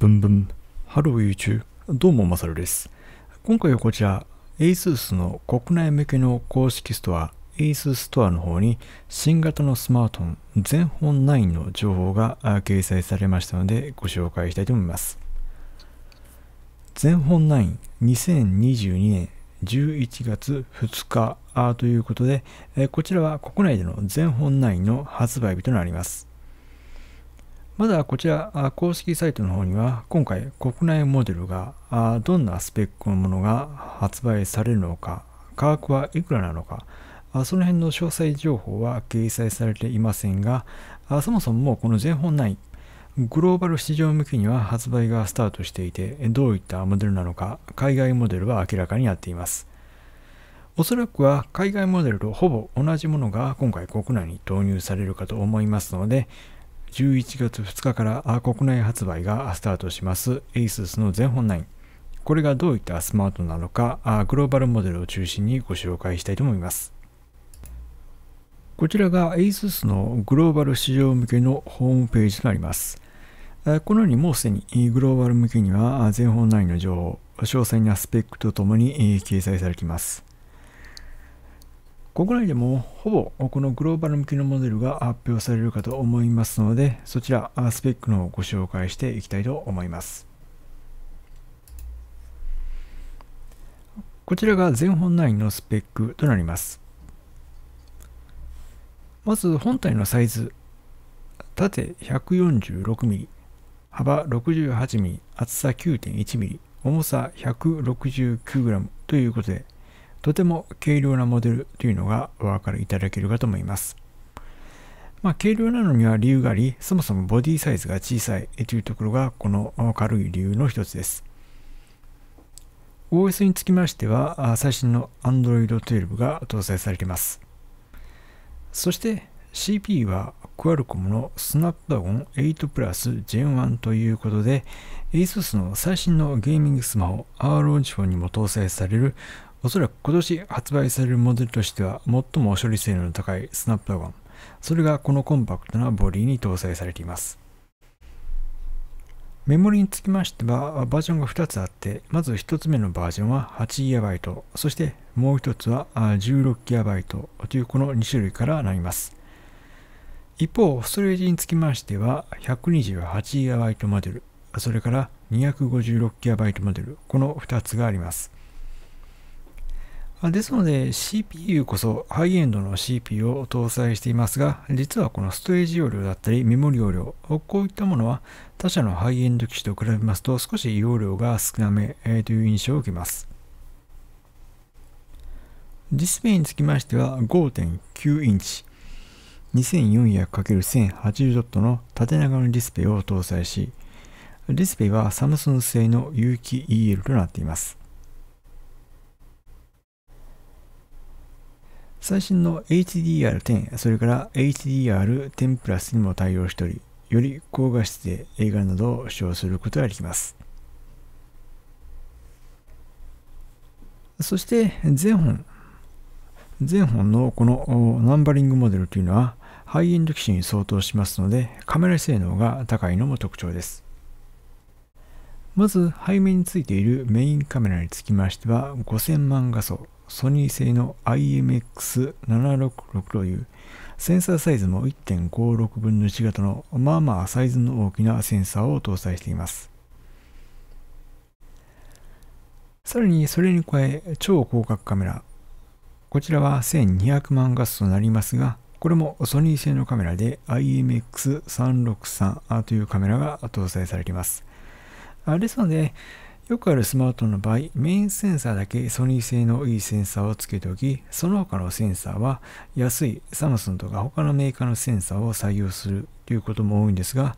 ブンブン、ハロ YouTube。どうもまさるです。今回はこちら、ASUS の国内向けの公式ストア、ASUS ストアの方に新型のスマートフォン、全本9の情報が掲載されましたのでご紹介したいと思います。全本9、2022年11月2日ということで、こちらは国内での全本9の発売日となります。まだこちら公式サイトの方には今回国内モデルがどんなスペックのものが発売されるのか価格はいくらなのかその辺の詳細情報は掲載されていませんがそもそもこの全本9グローバル市場向けには発売がスタートしていてどういったモデルなのか海外モデルは明らかになっていますおそらくは海外モデルとほぼ同じものが今回国内に投入されるかと思いますので11月2日から国内発売がスタートします ASUS の全本9。これがどういったスマートなのか、グローバルモデルを中心にご紹介したいと思います。こちらが ASUS のグローバル市場向けのホームページとなります。このようにもうすでにグローバル向けには全本9の情報、詳細なスペックとともに掲載されています。国内でもほぼこのグローバル向けのモデルが発表されるかと思いますのでそちらスペックのをご紹介していきたいと思いますこちらが全本内のスペックとなりますまず本体のサイズ縦 146mm 幅 68mm 厚さ 9.1mm 重さ 169g ということでとても軽量なモデルというのがお分かりいただけるかと思います。まあ、軽量なのには理由があり、そもそもボディサイズが小さいというところがこの軽い理由の一つです。OS につきましては、最新の Android 12が搭載されています。そして c p は Qualcomm の Snapdragon 8 Plus Gen 1ということで ASUS の最新のゲーミングスマホ ROG 4にも搭載されるおそらく今年発売されるモデルとしては最も処理性能の高いスナップドラゴン。それがこのコンパクトなボディに搭載されています。メモリにつきましてはバージョンが2つあって、まず1つ目のバージョンは 8GB、そしてもう1つは 16GB というこの2種類からなります。一方、ストレージにつきましては 128GB モデル、それから 256GB モデル、この2つがあります。ですので CPU こそハイエンドの CPU を搭載していますが、実はこのストレージ容量だったりメモリ容量、こういったものは他社のハイエンド機種と比べますと少し容量が少なめという印象を受けます。ディスプレイにつきましては5.9インチ 2400×1080 ドットの縦長のディスプレイを搭載し、ディスプレイはサムスン製の有機 EL となっています。最新の HDR10、それから HDR10 プラスにも対応しており、より高画質で映画などを視聴することができます。そして全本。全本のこのナンバリングモデルというのはハイエンド機種に相当しますのでカメラ性能が高いのも特徴です。まず背面についているメインカメラにつきましては5000万画素ソニー製の IMX766 というセンサーサイズも1.56分の1型のまあまあサイズの大きなセンサーを搭載していますさらにそれに加え超広角カメラこちらは1200万画素となりますがこれもソニー製のカメラで IMX363 というカメラが搭載されていますですので、よくあるスマートの場合、メインセンサーだけソニー製のいいセンサーをつけておき、その他のセンサーは安いサムスンとか他のメーカーのセンサーを採用するということも多いんですが、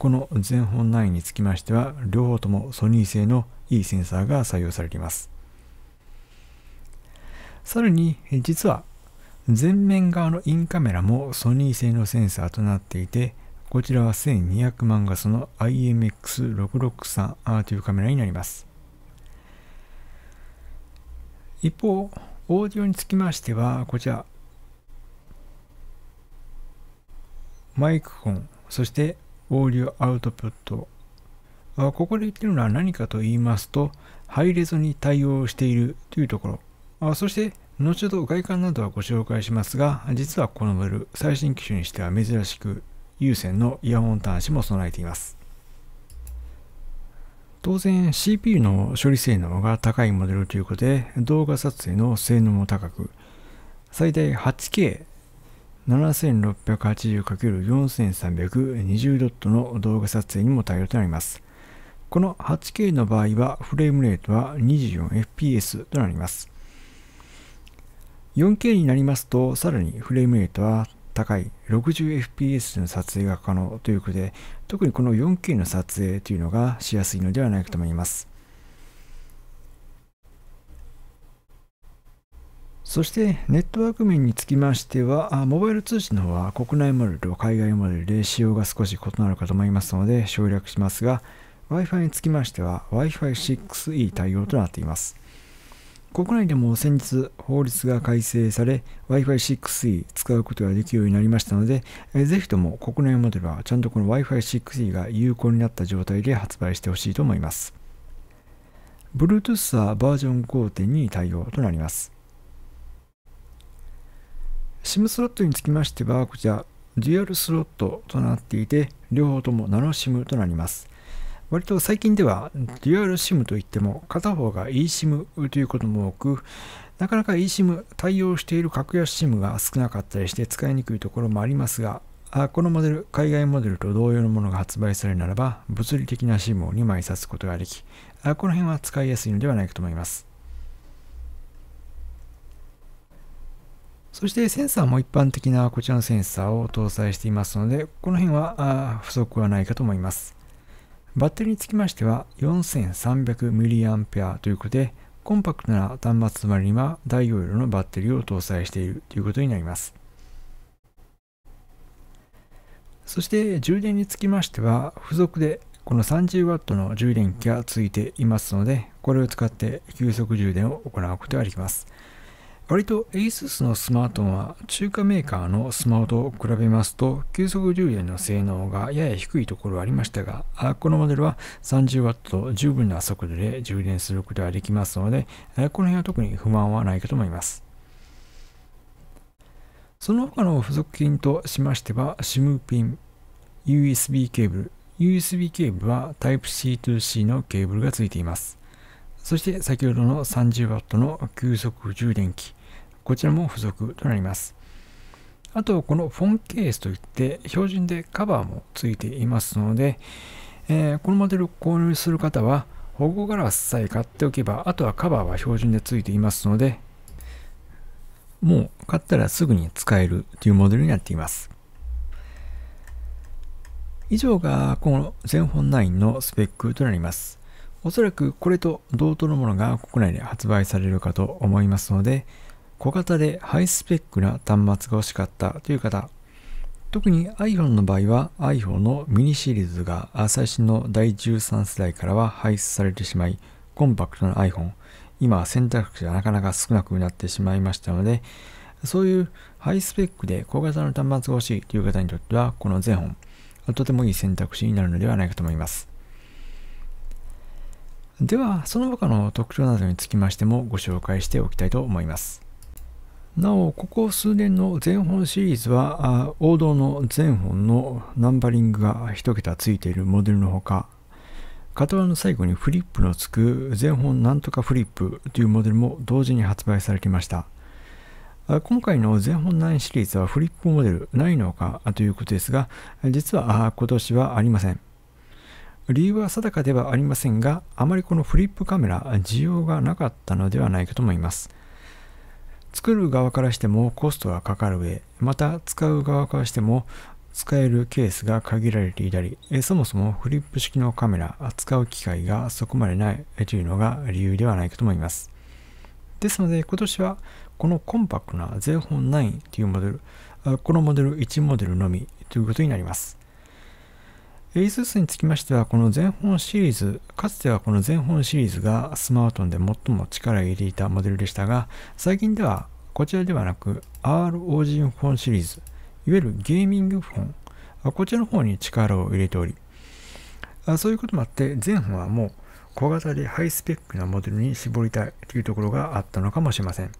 この全本9につきましては、両方ともソニー製のいいセンサーが採用されています。さらに、実は前面側のインカメラもソニー製のセンサーとなっていて、こちらは1200万画素の IMX663 アーティブカメラになります。一方、オーディオにつきましては、こちら、マイクコン、そしてオーディオアウトプット。ここで言ってるのは何かと言いますと、ハイレゾに対応しているというところ。そして、後ほど外観などはご紹介しますが、実はこのモデル、最新機種にしては珍しく有線のイヤホン端子も備えています。当然 CPU の処理性能が高いモデルということで動画撮影の性能も高く最大 8K7680×4320 ドットの動画撮影にも対応となります。この 8K の場合はフレームレートは 24fps となります。4K になりますとさらにフレームレートは高い 60fps の撮影が可能ということで、特にこの 4K の撮影というのがしやすいのではないかと思います。そしてネットワーク面につきましては、モバイル通信の方は国内モデルと海外モデルで仕様が少し異なるかと思いますので省略しますが、Wi-Fi につきましては Wi-Fi6E 対応となっています。国内でも先日法律が改正され Wi-Fi6E 使うことができるようになりましたので、えー、ぜひとも国内モデルはちゃんとこの Wi-Fi6E が有効になった状態で発売してほしいと思います。Bluetooth はバージョン5.2に対応となります。SIM スロットにつきましては、こちら、デュアルスロットとなっていて、両方ともナノ SIM となります。割と最近ではデュアル SIM といっても片方が eSIM ということも多くなかなか eSIM 対応している格安 SIM が少なかったりして使いにくいところもありますがこのモデル海外モデルと同様のものが発売されるならば物理的な SIM を2枚挿すことができこの辺は使いやすいのではないかと思いますそしてセンサーも一般的なこちらのセンサーを搭載していますので、この辺は不足はないかと思います。バッテリーにつきましては 4300mAh ということで、コンパクトな端末のりには大容量のバッテリーを搭載しているということになります。そして充電につきましては、付属でこの 30W の充電器が付いていますので、これを使って急速充電を行うことができます。割と ASUS のスマートフォンは中華メーカーのスマホと比べますと急速充電の性能がやや低いところはありましたが、このモデルは 30W と十分な速度で充電することができますので、この辺は特に不満はないかと思います。その他の付属品としましては、SIM ピン、USB ケーブル、USB ケーブルは Type-C 2 C のケーブルが付いています。そして先ほどの 30W の急速充電器、こちらも付属となります。あと、このフォンケースといって、標準でカバーもついていますので、えー、このモデルを購入する方は、保護ガラスさえ買っておけば、あとはカバーは標準でついていますので、もう買ったらすぐに使えるというモデルになっています。以上がこの全本9のスペックとなります。おそらくこれと同等のものが国内で発売されるかと思いますので、小型でハイスペックな端末が欲しかったという方、特に iPhone の場合は iPhone のミニシリーズが最新の第13世代からは廃止されてしまい、コンパクトな iPhone、今選択肢がなかなか少なくなってしまいましたので、そういうハイスペックで小型の端末が欲しいという方にとっては、この全本、とてもいい選択肢になるのではないかと思います。では、その他の特徴などにつきましてもご紹介しておきたいと思います。なお、ここ数年の全本シリーズは、王道の全本のナンバリングが1桁ついているモデルのほか、型番の最後にフリップのつく全本なんとかフリップというモデルも同時に発売されていました。今回の全本9シリーズはフリップモデルないのかということですが、実は今年はありません。理由は定かではありませんが、あまりこのフリップカメラ、需要がなかったのではないかと思います。作る側からしてもコストがかかる上、また使う側からしても使えるケースが限られていたり、そもそもフリップ式のカメラ、扱う機会がそこまでないというのが理由ではないかと思います。ですので今年はこのコンパクトなゼ p h 9というモデル、このモデル1モデルのみということになります。ASUS につきましては、この全本シリーズ、かつてはこの全本シリーズがスマートフォンで最も力を入れていたモデルでしたが、最近ではこちらではなく ROG フォンシリーズ、いわゆるゲーミングフォン、こちらの方に力を入れており、そういうこともあって、前本はもう小型でハイスペックなモデルに絞りたいというところがあったのかもしれません。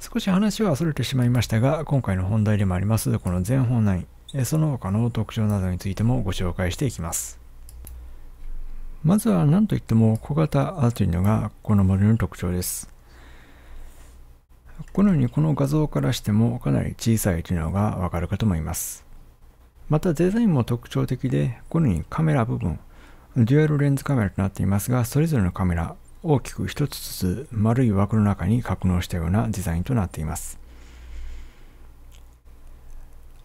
少し話は逸れてしまいましたが、今回の本題でもあります、この全本9。その他の特徴などについてもご紹介していきます。まずは何といっても小型アーというのがこのモデルの特徴です。このようにこの画像からしてもかなり小さいというのがわかるかと思います。またデザインも特徴的で、このようにカメラ部分、デュアルレンズカメラとなっていますが、それぞれのカメラ、大きく一つずつ丸い枠の中に格納したようなデザインとなっています。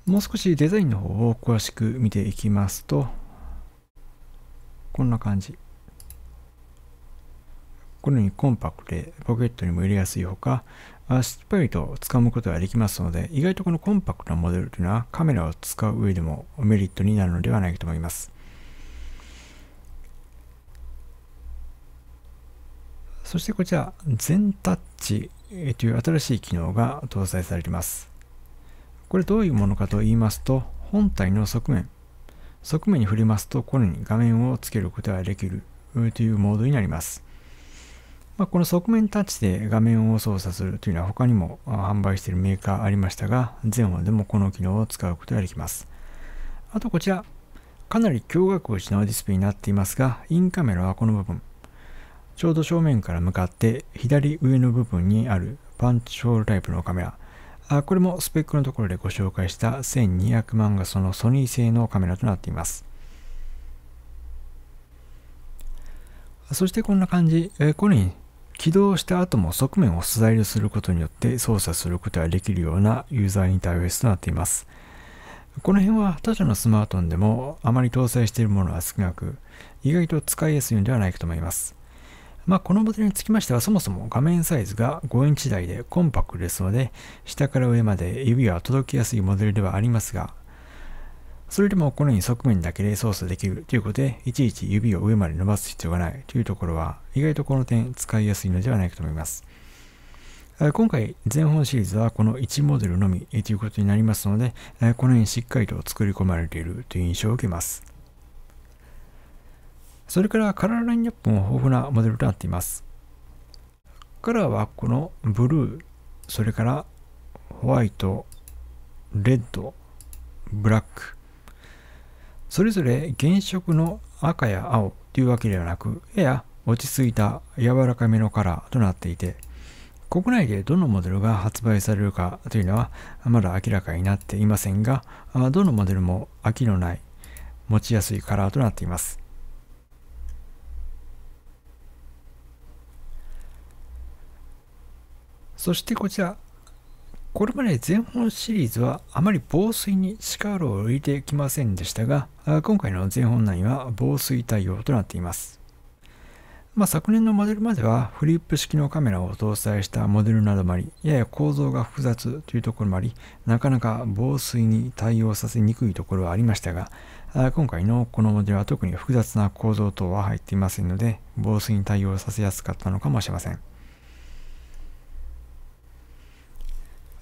もう少しデザインの方を詳しく見ていきますと、こんな感じ。このようにコンパクトでポケットにも入れやすいほか、しっかりと掴むことができますので、意外とこのコンパクトなモデルというのはカメラを使う上でもメリットになるのではないかと思います。そしてこちら、全タッチという新しい機能が搭載されています。これどういうものかと言いますと、本体の側面、側面に振りますと、このように画面をつけることができるというモードになります。まあ、この側面タッチで画面を操作するというのは他にも販売しているメーカーありましたが、全話でもこの機能を使うことができます。あとこちら、かなり驚愕口のディスプレイになっていますが、インカメラはこの部分、ちょうど正面から向かって左上の部分にあるパンチホールタイプのカメラ、あこれもスペックのところでご紹介した1200万画素のソニー製のカメラとなっています。そしてこんな感じ、えこれに起動した後も側面をスライドすることによって操作することができるようなユーザーインターフェースとなっています。この辺は他社のスマートフォンでもあまり搭載しているものは少なく、意外と使いやすいのではないかと思います。まあ、このモデルにつきましてはそもそも画面サイズが5インチ台でコンパクトですので下から上まで指は届きやすいモデルではありますがそれでもこのように側面だけで操作できるということでいちいち指を上まで伸ばす必要がないというところは意外とこの点使いやすいのではないかと思います今回全本シリーズはこの1モデルのみということになりますのでこのようにしっかりと作り込まれているという印象を受けますそれからカラーラインナップも豊富なモデルとなっています。カラーはこのブルー、それからホワイト、レッド、ブラック。それぞれ原色の赤や青というわけではなく、やや落ち着いた柔らかめのカラーとなっていて、国内でどのモデルが発売されるかというのはまだ明らかになっていませんが、どのモデルも飽きのない持ちやすいカラーとなっています。そしてこちら、これまで全本シリーズはあまり防水に力を入れてきませんでしたが、今回の全本内は防水対応となっています。まあ、昨年のモデルまではフリップ式のカメラを搭載したモデルなどもあり、やや構造が複雑というところもあり、なかなか防水に対応させにくいところはありましたが、今回のこのモデルは特に複雑な構造等は入っていませんので、防水に対応させやすかったのかもしれません。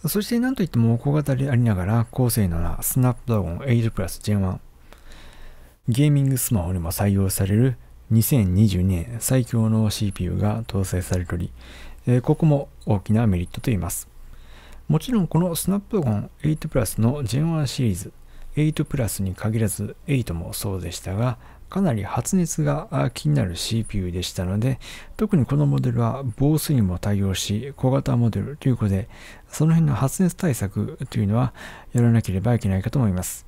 そしてなんといっても小型でありながら高性能なスナップド r ゴン8プラス Gen1 ゲーミングスマホにも採用される2022年最強の CPU が搭載されており、えー、ここも大きなメリットと言いますもちろんこのスナップド r ゴン8プラスの Gen1 シリーズ8プラスに限らず8もそうでしたがかなり発熱が気になる CPU でしたので、特にこのモデルは防水にも対応し、小型モデルということで、その辺の発熱対策というのはやらなければいけないかと思います。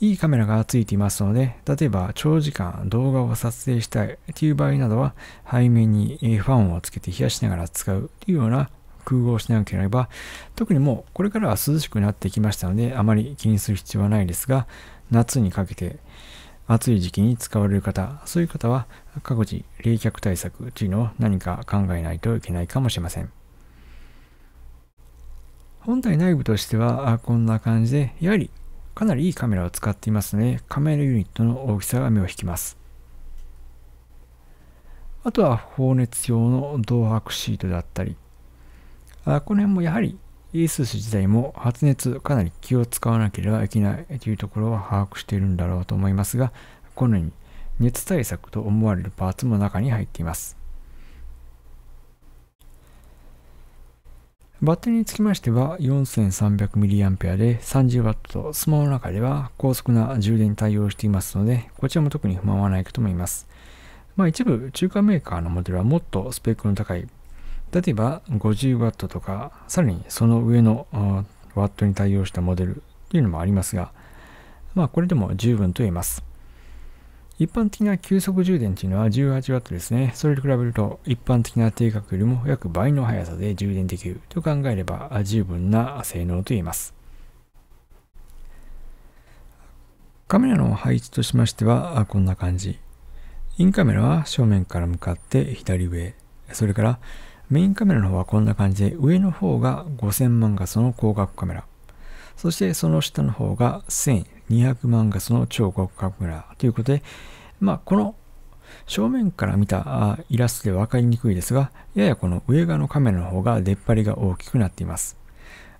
いいカメラがついていますので、例えば長時間動画を撮影したいという場合などは、背面にファンをつけて冷やしながら使うというような工夫をしなければ、特にもうこれからは涼しくなってきましたので、あまり気にする必要はないですが、夏にかけて暑い時期に使われる方、そういう方は各自冷却対策というのを何か考えないといけないかもしれません。本体内部としてはこんな感じで、やはりかなりいいカメラを使っていますので、カメラユニットの大きさが目を引きます。あとは放熱用の銅箔シートだったり、この辺もやはりイース氏自体も発熱かなり気を使わなければいけないというところは把握しているんだろうと思いますが、このように熱対策と思われるパーツも中に入っています。バッテリーにつきましては 4300mAh で 30W とスマホの中では高速な充電に対応していますので、こちらも特に不満はないかと思います。まあ一部中華メーカーのモデルはもっとスペックの高い例えば 50W とか、さらにその上のワットに対応したモデルというのもありますが、まあこれでも十分と言えます。一般的な急速充電というのは 18W ですね。それと比べると一般的な定格よりも約倍の速さで充電できると考えれば十分な性能と言えます。カメラの配置としましてはこんな感じ。インカメラは正面から向かって左上、それからメインカメラの方はこんな感じで、上の方が5000万画素の広角カメラ。そしてその下の方が1200万画素の超広角カメラということで、まあ、この正面から見たイラストで分かりにくいですが、ややこの上側のカメラの方が出っ張りが大きくなっています。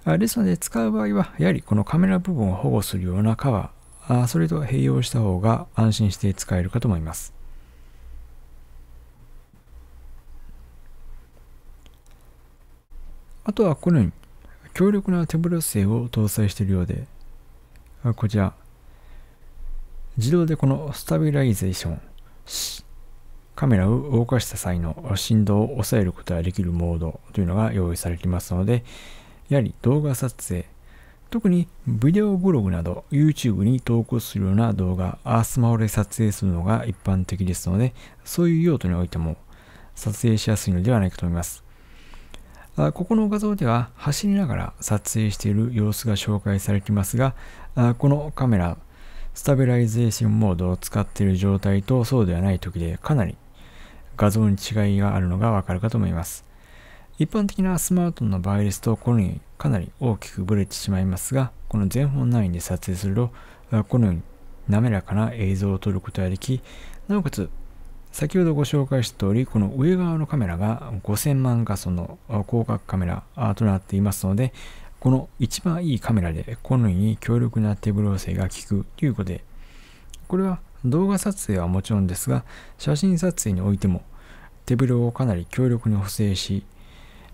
ですので使う場合は、やはりこのカメラ部分を保護するようなカバー、それと併用した方が安心して使えるかと思います。あとはこのように強力な手ブレ性を搭載しているようで、こちら、自動でこのスタビライゼーション、カメラを動かした際の振動を抑えることができるモードというのが用意されていますので、やはり動画撮影、特にビデオブログなど YouTube に投稿するような動画、アースマホで撮影するのが一般的ですので、そういう用途においても撮影しやすいのではないかと思います。あここの画像では走りながら撮影している様子が紹介されていますがあこのカメラスタビライゼーションモードを使っている状態とそうではない時でかなり画像に違いがあるのがわかるかと思います。一般的なスマートフォンの場合ですと、このようにかなり大きくブレてしまいますが、この全本インで撮影すると、このように滑らかな映像を撮ることができ、なおかつ先ほどご紹介した通り、この上側のカメラが5000万画素の広角カメラとなっていますので、この一番いいカメラでこのように強力な手ブロー性が効くということで、これは動画撮影はもちろんですが、写真撮影においても手ブロをかなり強力に補正し、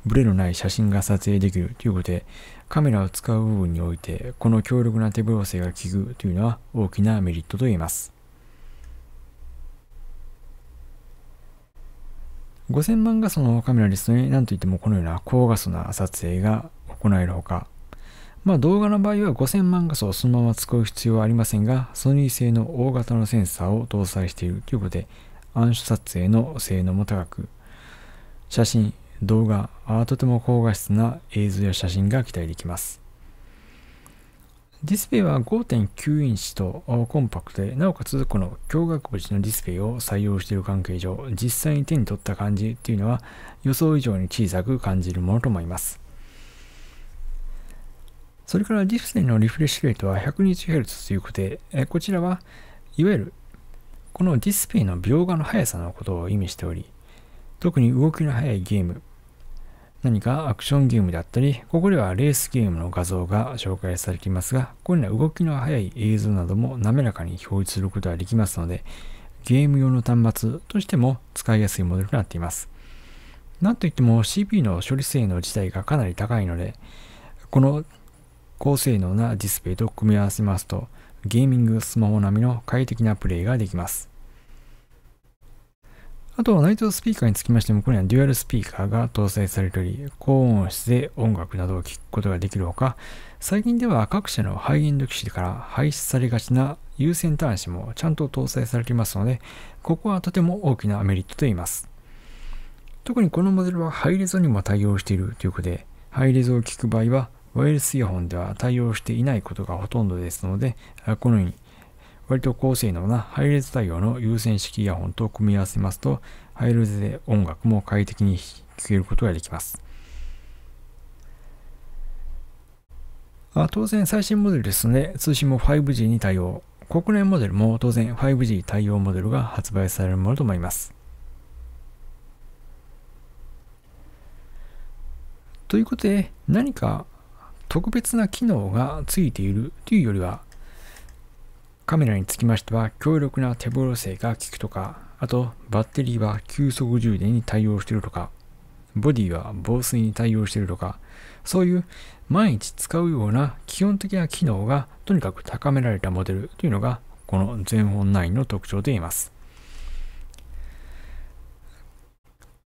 ブレのない写真が撮影できるということで、カメラを使う部分において、この強力な手ブロー性が効くというのは大きなメリットと言えます。5000万画素のカメラですとね、なんといってもこのような高画素な撮影が行えるほか、まあ動画の場合は5000万画素をそのまま使う必要はありませんが、ソニー製の大型のセンサーを搭載しているということで、暗所撮影の性能も高く、写真、動画、とても高画質な映像や写真が期待できます。ディスプレイは5.9インチとコンパクトで、なおかつこの驚愕口のディスプレイを採用している関係上、実際に手に取った感じっていうのは予想以上に小さく感じるものと思います。それからディスプレイのリフレッシュレートは 120Hz ということで、こちらはいわゆるこのディスプレイの描画の速さのことを意味しており、特に動きの速いゲーム、何かアクションゲームであったり、ここではレースゲームの画像が紹介されていますが、ここには動きの速い映像なども滑らかに表示することができますので、ゲーム用の端末としても使いやすいモデルとなっています。なんといっても CPU の処理性能自体がかなり高いので、この高性能なディスプレイと組み合わせますと、ゲーミングスマホ並みの快適なプレイができます。あとは内蔵スピーカーにつきましても、これにはデュアルスピーカーが搭載されており、高音質で音楽などを聴くことができるほか、最近では各社のハイエンド機種から廃止されがちな有線端子もちゃんと搭載されていますので、ここはとても大きなメリットと言います。特にこのモデルはハイレゾにも対応しているということで、ハイレゾを聴く場合は、ワイヤレスイヤホンでは対応していないことがほとんどですので、このように割と高性能な配列対応の有線式イヤホンと組み合わせますと、配列で音楽も快適に聴けることができます。あ当然最新モデルですので、通信も 5G に対応。国内モデルも当然 5G 対応モデルが発売されるものと思います。ということで、何か特別な機能がついているというよりは、カメラにつきましては強力な手ブロ性が効くとか、あとバッテリーは急速充電に対応しているとか、ボディは防水に対応しているとか、そういう毎日使うような基本的な機能がとにかく高められたモデルというのがこの全本9の特徴で言います。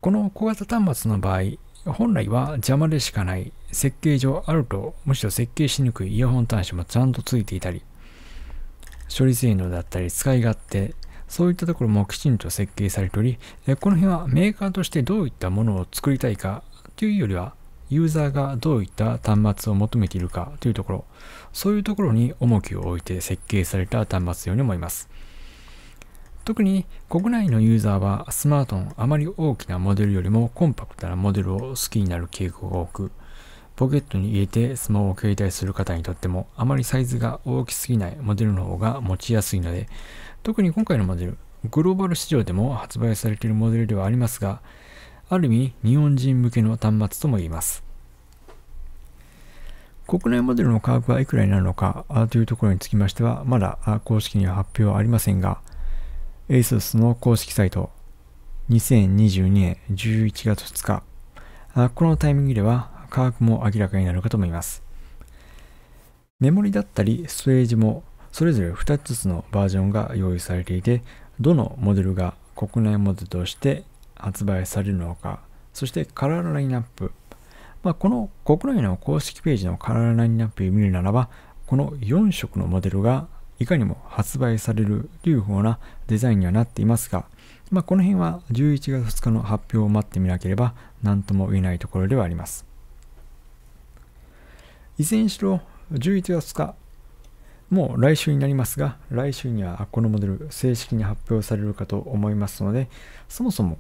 この小型端末の場合、本来は邪魔でしかない、設計上あるとむしろ設計しにくいイヤホン端子もちゃんとついていたり、処理性能だったり使い勝手そういったところもきちんと設計されておりこの辺はメーカーとしてどういったものを作りたいかというよりはユーザーがどういった端末を求めているかというところそういうところに重きを置いて設計された端末ように思います特に国内のユーザーはスマートフォンあまり大きなモデルよりもコンパクトなモデルを好きになる傾向が多くポケットに入れてスマホを携帯する方にとってもあまりサイズが大きすぎないモデルの方が持ちやすいので特に今回のモデルグローバル市場でも発売されているモデルではありますがある意味日本人向けの端末とも言います国内モデルの価格はいくらになるのかというところにつきましてはまだ公式には発表はありませんが ASUS の公式サイト2022年11月2日このタイミングでは価格も明らかになるかと思います。メモリだったりストレージもそれぞれ2つずつのバージョンが用意されていて、どのモデルが国内モデルとして発売されるのか、そしてカラーラインナップ。まあ、この国内の公式ページのカラーラインナップを見るならば、この4色のモデルがいかにも発売されるといううなデザインにはなっていますが、まあ、この辺は11月2日の発表を待ってみなければ何とも言えないところではあります。いずれにしろ11月2日もう来週になりますが来週にはこのモデル正式に発表されるかと思いますのでそもそも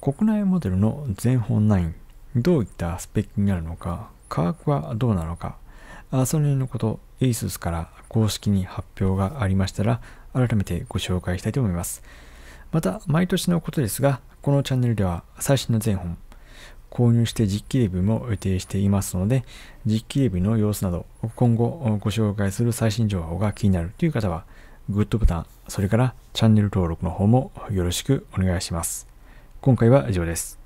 国内モデルの全本9どういったスペックになるのか価格はどうなのかあその辺のこと ASUS から公式に発表がありましたら改めてご紹介したいと思いますまた毎年のことですがこのチャンネルでは最新の全本購入して実機レビューも予定していますので、実機レビューの様子など、今後ご紹介する最新情報が気になるという方は、グッドボタン、それからチャンネル登録の方もよろしくお願いします。今回は以上です。